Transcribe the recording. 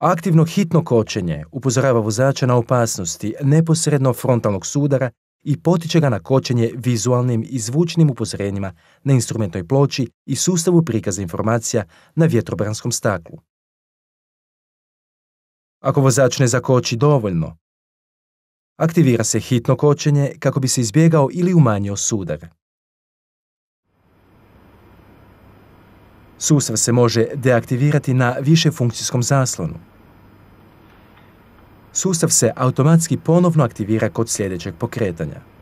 Aktivno hitno kočenje upozorava vozača na opasnosti neposredno frontalnog sudara i potiče ga na kočenje vizualnim i zvučnim upozorenjima na instrumentnoj ploči i sustavu prikaza informacija na vjetrobranskom staklu. Ako vozač ne zakoči dovoljno, aktivira se hitno kočenje kako bi se izbjegao ili umanjio sudar. Sustav se može deaktivirati na višefunkcijskom zaslonu. Sustav se automatski ponovno aktivira kod sljedećeg pokretanja.